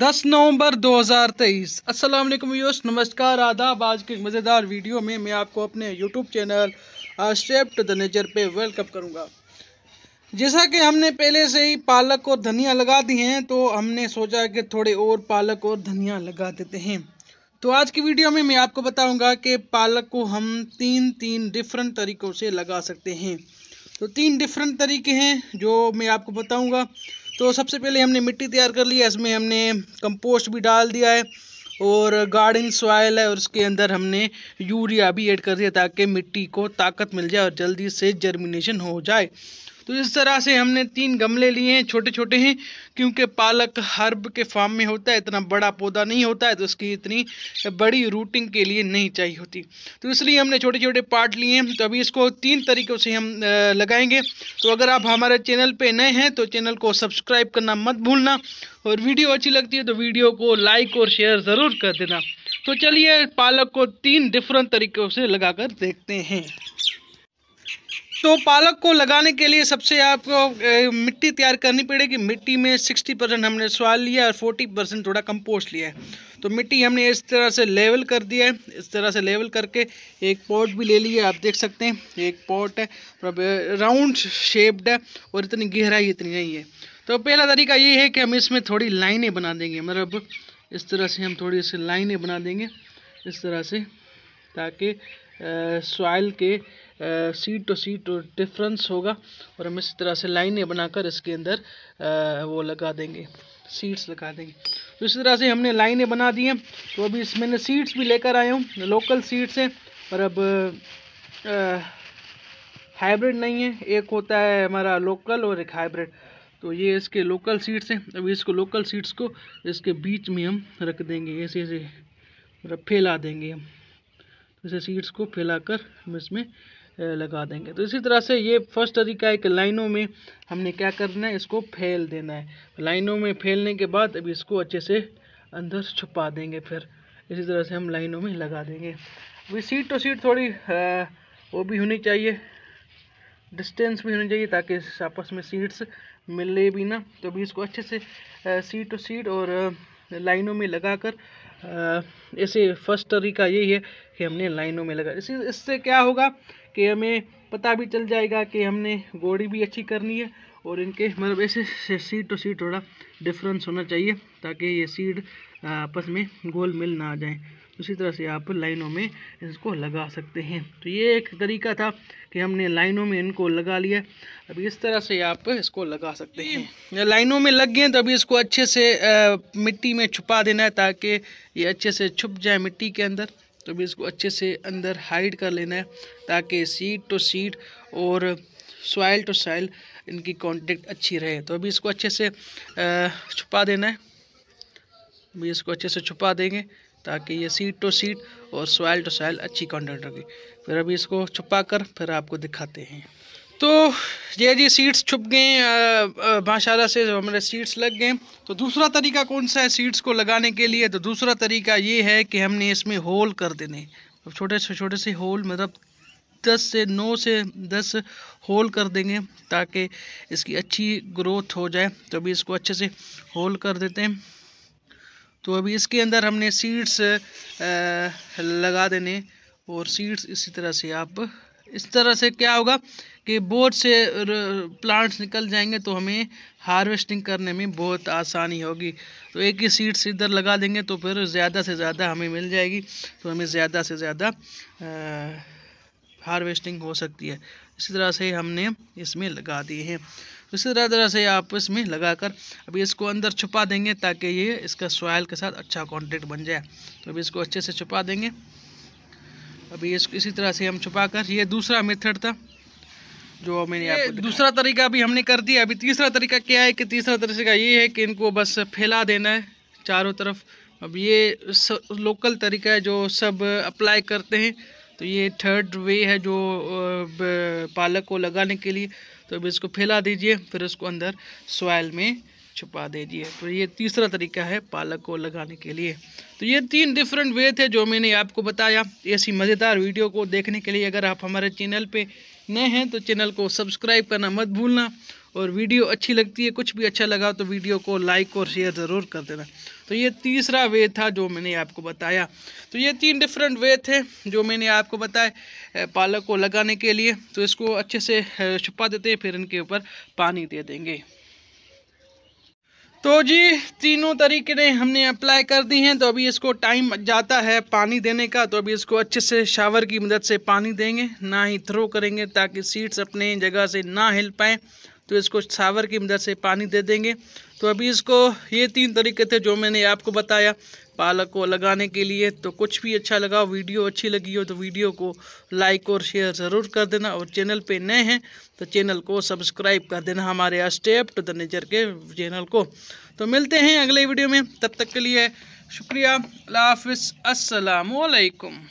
दस नवंबर 2023 अस्सलाम वालेकुम व्यूअर्स नमस्कार आदाब आज के मज़ेदार वीडियो में मैं आपको अपने YouTube channel Step to the Nature पे वेलकम करूंगा जैसा कि हमने पहले से ही पालक और धनिया लगा दी हैं तो हमने सोचा कि थोड़े और पालक और धनिया लगा देते हैं तो आज की वीडियो में मैं आपको बताऊँगा कि पालक को हम तीन तीन डिफरेंट तरीक़ों से लगा सकते हैं तो तीन डिफरेंट तरीके हैं जो मैं आपको बताऊँगा तो सबसे पहले हमने मिट्टी तैयार कर ली है इसमें हमने कंपोस्ट भी डाल दिया है और गार्डन सॉयल है और उसके अंदर हमने यूरिया भी ऐड कर दिया ताकि मिट्टी को ताकत मिल जाए और जल्दी से जर्मिनेशन हो जाए तो इस तरह से हमने तीन गमले लिए हैं छोटे छोटे हैं क्योंकि पालक हर्ब के फार्म में होता है इतना बड़ा पौधा नहीं होता है तो उसकी इतनी बड़ी रूटिंग के लिए नहीं चाहिए होती तो इसलिए हमने छोटे छोटे पार्ट लिए हैं तो अभी इसको तीन तरीक़ों से हम लगाएंगे तो अगर आप हमारे चैनल पर नए हैं तो चैनल को सब्सक्राइब करना मत भूलना और वीडियो अच्छी लगती है तो वीडियो को लाइक और शेयर ज़रूर कर देना तो चलिए पालक को तीन डिफरेंट तरीक़ों से लगा देखते हैं तो पालक को लगाने के लिए सबसे आपको मिट्टी तैयार करनी पड़ेगी मिट्टी में सिक्सटी परसेंट हमने सॉइल लिया और फोर्टी परसेंट थोड़ा कंपोस्ट लिया है तो मिट्टी हमने इस तरह से लेवल कर दिया है इस तरह से लेवल करके एक पॉट भी ले लिया आप देख सकते हैं एक पॉट है मतलब, राउंड शेप्ड है और इतनी गहराई इतनी नहीं है तो पहला तरीका ये है कि हम इसमें थोड़ी लाइनें बना देंगे मतलब इस तरह से हम थोड़ी सी लाइनें बना देंगे इस तरह से ताकि सॉइल के सीट टू सीट डिफरेंस होगा और हम इस तरह से लाइनें बनाकर इसके अंदर वो लगा देंगे सीट्स लगा देंगे तो इसी तरह से हमने लाइनें बना दी हैं तो अभी इस मैंने सीट्स भी लेकर आया हूँ लोकल सीट्स हैं और अब हाइब्रिड नहीं है एक होता है हमारा लोकल और एक हाइब्रिड तो ये इसके लोकल सीट्स हैं अभी इसको लोकल सीट्स को इसके बीच में हम रख देंगे ऐसे ऐसे मतलब फैला देंगे हम तो इसे सीट्स को फैला कर हम इसमें लगा देंगे तो इसी तरह से ये फर्स्ट तरीका है कि लाइनों में हमने क्या करना है इसको फैल देना है लाइनों में फैलने के बाद अभी इसको अच्छे से अंदर छुपा देंगे फिर इसी तरह से हम लाइनों में लगा देंगे अभी सीट टू तो सीट थोड़ी आ, वो भी होनी चाहिए डिस्टेंस भी होनी चाहिए ताकि आपस में सीट्स मिले भी ना तो अभी इसको अच्छे से आ, सीट टू तो सीट और आ, लाइनों में लगाकर ऐसे फर्स्ट तरीका यही है कि हमने लाइनों में लगा इसी इससे क्या होगा कि हमें पता भी चल जाएगा कि हमने गोड़ी भी अच्छी करनी है और इनके मतलब ऐसे सीट टू सीट थोड़ा डिफरेंस होना चाहिए ताकि ये सीट आपस में गोल मिल ना जाए उसी तरह से आप लाइनों में इसको लगा सकते हैं तो ये एक तरीका था कि हमने लाइनों में इनको लगा लिया अब इस तरह से आप इसको लगा सकते हैं लाइनों में लग गए तो अभी इसको अच्छे से आ, मिट्टी में छुपा देना है ताकि ये अच्छे से छुप जाए मिट्टी के अंदर तो भी इसको अच्छे से अंदर हाइड कर लेना है ताकि सीट टू सीट और सॉइल टू सॉइल इनकी कॉन्टेक्ट अच्छी रहे तो अभी इसको अच्छे से छुपा देना है अभी इसको अच्छे से छुपा देंगे ताकि ये सीट टू सीट और सॉयल टू सॉयल अच्छी कॉन्टेक्ट रखें फिर अभी इसको छुपा कर फिर आपको दिखाते हैं तो ये जी सीड्स छुप गए माशाला से हमारे सीड्स लग गए तो दूसरा तरीका कौन सा है सीड्स को लगाने के लिए तो दूसरा तरीका ये है कि हमने इसमें होल कर देने छोटे से छोटे से होल मतलब दस से नौ से दस होल कर देंगे ताकि इसकी अच्छी ग्रोथ हो जाए तो अभी इसको अच्छे से होल कर देते हैं तो अभी इसके अंदर हमने सीड्स लगा देने और सीड्स इसी तरह से आप इस तरह से क्या होगा कि बहुत से प्लांट्स निकल जाएंगे तो हमें हार्वेस्टिंग करने में बहुत आसानी होगी तो एक ही सीड्स इधर लगा देंगे तो फिर ज़्यादा से ज़्यादा हमें मिल जाएगी तो हमें ज़्यादा से ज़्यादा हार्वेस्टिंग हो सकती है इसी तरह से हमने इसमें लगा दिए हैं इसी तरह तरह से आप इसमें लगा कर अभी इसको अंदर छुपा देंगे ताकि ये इसका सॉयल के साथ अच्छा कॉन्टेक्ट बन जाए तो अभी इसको अच्छे से छुपा देंगे अभी इसको इसी तरह से हम छुपा कर ये दूसरा मेथड था जो मैंने दूसरा तरीका भी हमने कर दिया अभी तीसरा तरीका क्या है कि तीसरा तरीका ये है कि इनको बस फैला देना है चारों तरफ अब ये लोकल तरीका है जो सब अप्लाई करते हैं तो ये थर्ड वे है जो पालक को लगाने के लिए तो अब इसको फैला दीजिए फिर उसको अंदर सॉयल में छुपा दीजिए तो ये तीसरा तरीका है पालक को लगाने के लिए तो ये तीन डिफरेंट वे थे जो मैंने आपको बताया ऐसी मज़ेदार वीडियो को देखने के लिए अगर आप हमारे चैनल पे नए हैं तो चैनल को सब्सक्राइब करना मत भूलना और वीडियो अच्छी लगती है कुछ भी अच्छा लगा तो वीडियो को लाइक और शेयर ज़रूर कर देना तो ये तीसरा वे था जो मैंने आपको बताया तो ये तीन डिफरेंट वे थे जो मैंने आपको बताए पालक को लगाने के लिए तो इसको अच्छे से छुपा देते हैं फिर इनके ऊपर पानी दे देंगे तो जी तीनों तरीके ने हमने अप्लाई कर दी हैं तो अभी इसको टाइम जाता है पानी देने का तो अभी इसको अच्छे से शावर की मदद से पानी देंगे ना ही थ्रो करेंगे ताकि सीड्स अपने जगह से ना हिल पाएँ तो इसको सावर की मदद से पानी दे देंगे तो अभी इसको ये तीन तरीके थे जो मैंने आपको बताया पालक को लगाने के लिए तो कुछ भी अच्छा लगा वीडियो अच्छी लगी हो तो वीडियो को लाइक और शेयर ज़रूर कर देना और चैनल पे नए हैं तो चैनल को सब्सक्राइब कर देना हमारे स्टेप टू द नेचर के चैनल को तो मिलते हैं अगले वीडियो में तब तक के लिए शुक्रिया हाफिस असलकम